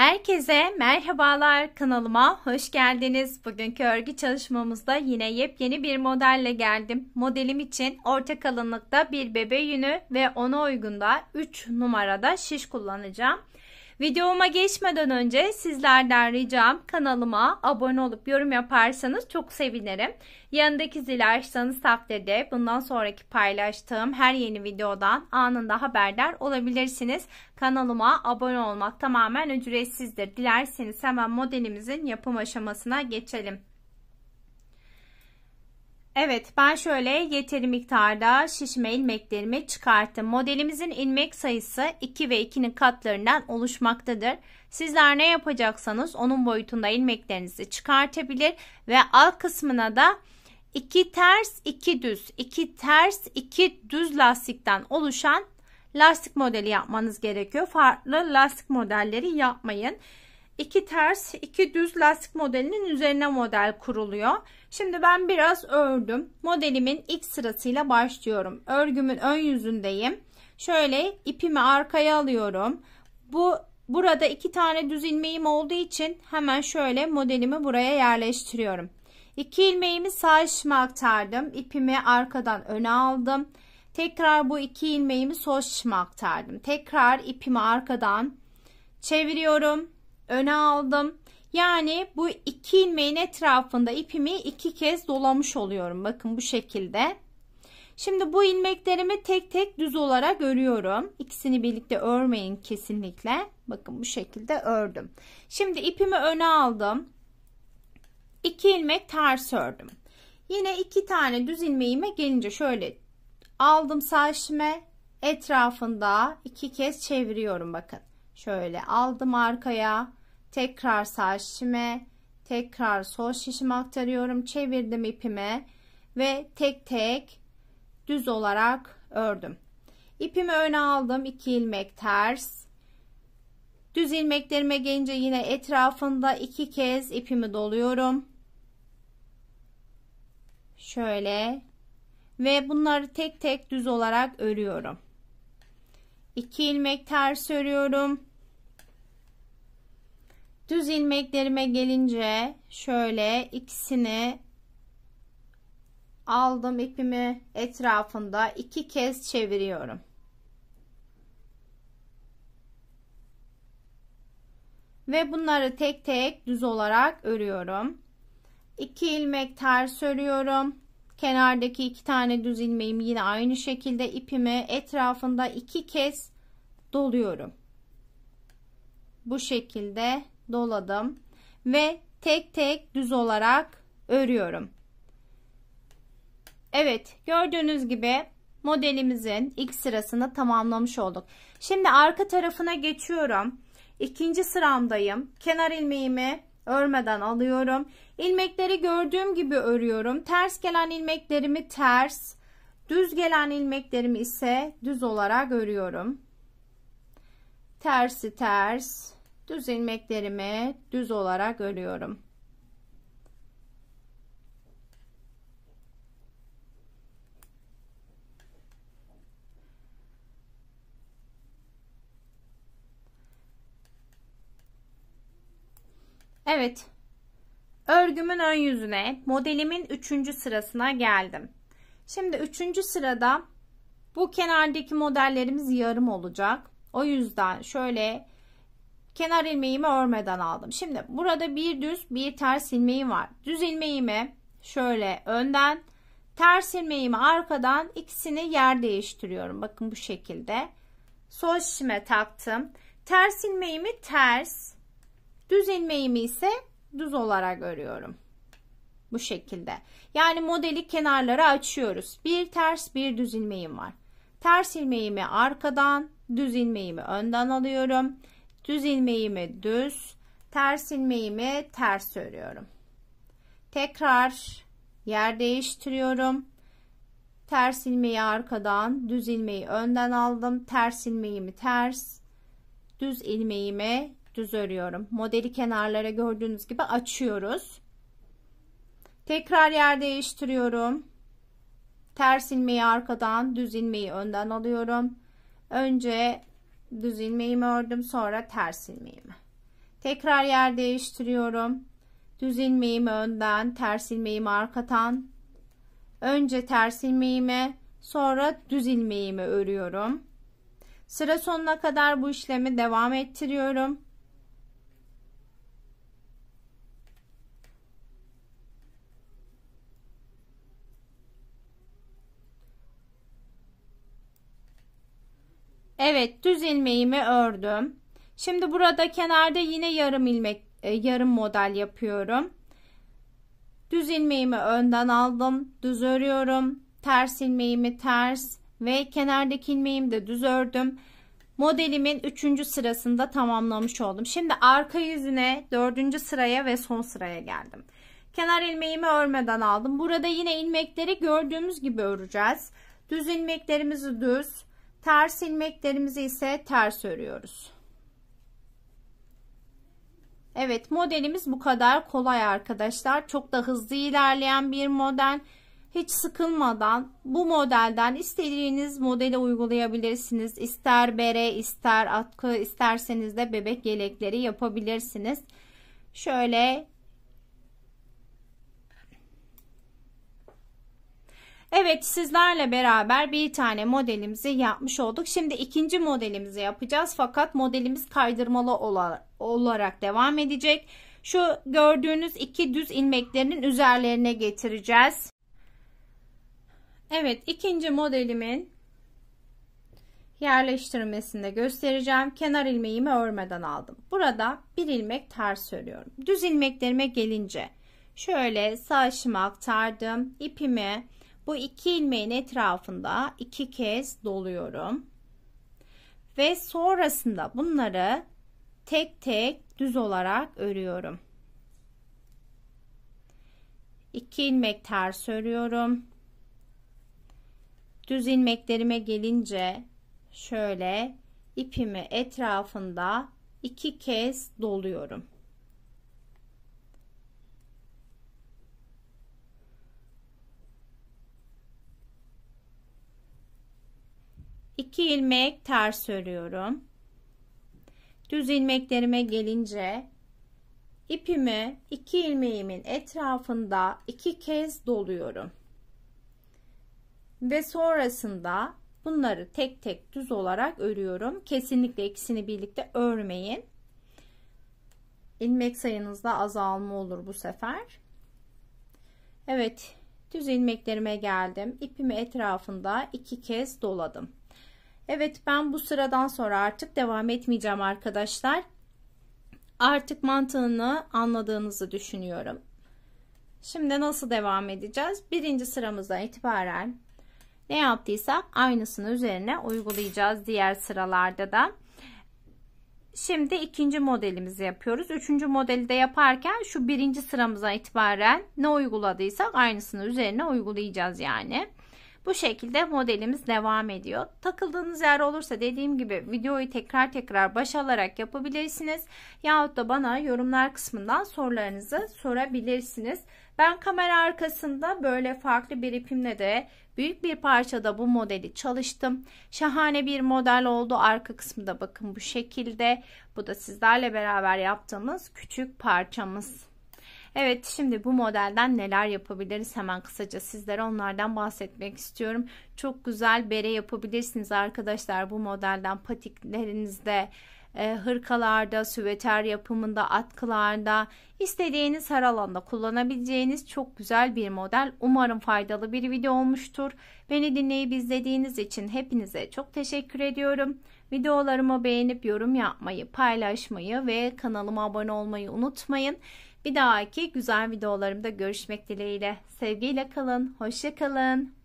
Herkese merhabalar kanalıma hoş geldiniz. Bugünkü örgü çalışmamızda yine yepyeni bir modelle geldim. Modelim için orta kalınlıkta bir bebe yünü ve ona uygun da 3 numarada şiş kullanacağım. Videoma geçmeden önce sizlerden ricam kanalıma abone olup yorum yaparsanız çok sevinirim. Yanındaki zili açtığınız takdirde bundan sonraki paylaştığım her yeni videodan anında haberdar olabilirsiniz. Kanalıma abone olmak tamamen ücretsizdir. Dilerseniz hemen modelimizin yapım aşamasına geçelim. Evet ben şöyle yeteri miktarda şişme ilmeklerimi çıkarttım. Modelimizin ilmek sayısı 2 ve 2'nin katlarından oluşmaktadır. Sizler ne yapacaksanız onun boyutunda ilmeklerinizi çıkartabilir ve alt kısmına da 2 ters 2 düz 2 ters 2 düz lastikten oluşan lastik modeli yapmanız gerekiyor. Farklı lastik modelleri yapmayın. 2 ters 2 düz lastik modelinin üzerine model kuruluyor. Şimdi ben biraz ördüm. Modelimin ilk sırasıyla başlıyorum. Örgümün ön yüzündeyim. Şöyle ipimi arkaya alıyorum. Bu burada iki tane düz ilmeğim olduğu için hemen şöyle modelimi buraya yerleştiriyorum. İki ilmeğimi sağ şişime aktardım. İpimi arkadan öne aldım. Tekrar bu iki ilmeğimi sol şişime aktardım. Tekrar ipimi arkadan çeviriyorum. Öne aldım. Yani bu iki ilmeğin etrafında ipimi iki kez dolamış oluyorum. Bakın bu şekilde. Şimdi bu ilmeklerimi tek tek düz olarak örüyorum. İkisini birlikte örmeyin kesinlikle. Bakın bu şekilde ördüm. Şimdi ipimi öne aldım. İki ilmek ters ördüm. Yine iki tane düz ilmeğime gelince şöyle aldım saçımı etrafında iki kez çeviriyorum bakın. Şöyle aldım arkaya Tekrar sağ şişime, tekrar sol şişime aktarıyorum. Çevirdim ipimi ve tek tek düz olarak ördüm. İpimi öne aldım. 2 ilmek ters. Düz ilmeklerime gelince yine etrafında iki kez ipimi doluyorum. Şöyle ve bunları tek tek düz olarak örüyorum. 2 ilmek ters örüyorum. Düz ilmeklerime gelince şöyle ikisini aldım ipimi etrafında iki kez çeviriyorum. Ve bunları tek tek düz olarak örüyorum. 2 ilmek ters örüyorum. Kenardaki iki tane düz ilmeğim yine aynı şekilde ipimi etrafında iki kez doluyorum. Bu şekilde doladım ve tek tek düz olarak örüyorum. Evet gördüğünüz gibi modelimizin ilk sırasını tamamlamış olduk. Şimdi arka tarafına geçiyorum. İkinci sıramdayım. Kenar ilmeğimi örmeden alıyorum. İlmekleri gördüğüm gibi örüyorum. Ters gelen ilmeklerimi ters, düz gelen ilmeklerimi ise düz olarak örüyorum. Tersi ters, Düz ilmeklerimi düz olarak örüyorum. Evet. Örgümün ön yüzüne modelimin 3. sırasına geldim. Şimdi 3. sırada bu kenardaki modellerimiz yarım olacak. O yüzden şöyle kenar ilmeğimi örmeden aldım. Şimdi burada bir düz bir ters ilmeğim var. Düz ilmeğimi şöyle önden ters ilmeğimi arkadan ikisini yer değiştiriyorum. Bakın bu şekilde. Sol şişime taktım. Ters ilmeğimi ters, düz ilmeğimi ise düz olarak örüyorum. Bu şekilde. Yani modeli kenarlara açıyoruz. Bir ters bir düz ilmeğim var. Ters ilmeğimi arkadan, düz ilmeğimi önden alıyorum. Düz ilmeğimi düz, ters ilmeğimi ters örüyorum. Tekrar yer değiştiriyorum. Ters ilmeği arkadan, düz ilmeği önden aldım. Ters ilmeğimi ters, düz ilmeğimi düz örüyorum. Modeli kenarlara gördüğünüz gibi açıyoruz. Tekrar yer değiştiriyorum. Ters ilmeği arkadan, düz ilmeği önden alıyorum. Önce düz ilmeğimi ördüm sonra ters ilmeğimi tekrar yer değiştiriyorum düz ilmeğimi önden ters ilmeğimi arkadan önce ters ilmeğimi sonra düz ilmeğimi örüyorum sıra sonuna kadar bu işlemi devam ettiriyorum Evet düz ilmeğimi ördüm. Şimdi burada kenarda yine yarım ilmek e, yarım model yapıyorum. Düz ilmeğimi önden aldım. Düz örüyorum. Ters ilmeğimi ters ve kenardaki ilmeğimi de düz ördüm. Modelimin 3. sırasında tamamlamış oldum. Şimdi arka yüzüne 4. sıraya ve son sıraya geldim. Kenar ilmeğimi örmeden aldım. Burada yine ilmekleri gördüğümüz gibi öreceğiz. Düz ilmeklerimizi düz, Ters ilmeklerimizi ise ters örüyoruz. Evet modelimiz bu kadar kolay arkadaşlar. Çok da hızlı ilerleyen bir model. Hiç sıkılmadan bu modelden istediğiniz modele uygulayabilirsiniz. İster bere, ister atkı, isterseniz de bebek yelekleri yapabilirsiniz. Şöyle Evet sizlerle beraber bir tane modelimizi yapmış olduk. Şimdi ikinci modelimizi yapacağız. Fakat modelimiz kaydırmalı olarak devam edecek. Şu gördüğünüz iki düz ilmeklerinin üzerlerine getireceğiz. Evet ikinci modelimin yerleştirmesinde göstereceğim. Kenar ilmeğimi örmeden aldım. Burada bir ilmek ters örüyorum. Düz ilmeklerime gelince şöyle sağ işimi aktardım. ipimi bu iki ilmeğin etrafında iki kez doluyorum. Ve sonrasında bunları tek tek düz olarak örüyorum. İki ilmek ters örüyorum. Düz ilmeklerime gelince şöyle ipimi etrafında iki kez doluyorum. 2 ilmek ters örüyorum. Düz ilmeklerime gelince ipimi 2 ilmeğimin etrafında 2 kez doluyorum. Ve sonrasında bunları tek tek düz olarak örüyorum. Kesinlikle ikisini birlikte örmeyin. İlmek sayınızda azalma olur bu sefer. Evet, düz ilmeklerime geldim. İpimi etrafında iki kez doladım. Evet ben bu sıradan sonra artık devam etmeyeceğim arkadaşlar. Artık mantığını anladığınızı düşünüyorum. Şimdi nasıl devam edeceğiz? Birinci sıramızdan itibaren ne yaptıysak aynısını üzerine uygulayacağız diğer sıralarda da. Şimdi ikinci modelimizi yapıyoruz. Üçüncü modeli de yaparken şu birinci sıramıza itibaren ne uyguladıysak aynısını üzerine uygulayacağız yani. Bu şekilde modelimiz devam ediyor. Takıldığınız yer olursa dediğim gibi videoyu tekrar tekrar baş alarak yapabilirsiniz. Yahut da bana yorumlar kısmından sorularınızı sorabilirsiniz. Ben kamera arkasında böyle farklı bir ipimle de büyük bir parçada bu modeli çalıştım. Şahane bir model oldu. Arka kısmı da bakın bu şekilde. Bu da sizlerle beraber yaptığımız küçük parçamız. Evet şimdi bu modelden neler yapabiliriz hemen kısaca sizlere onlardan bahsetmek istiyorum. Çok güzel bere yapabilirsiniz arkadaşlar bu modelden patiklerinizde e, hırkalarda, süveter yapımında, atkılarda, istediğiniz her alanda kullanabileceğiniz çok güzel bir model. Umarım faydalı bir video olmuştur. Beni dinleyip izlediğiniz için hepinize çok teşekkür ediyorum. Videolarımı beğenip yorum yapmayı, paylaşmayı ve kanalıma abone olmayı unutmayın. Bir dahaki güzel videolarımda görüşmek dileğiyle. Sevgiyle kalın, hoşça kalın.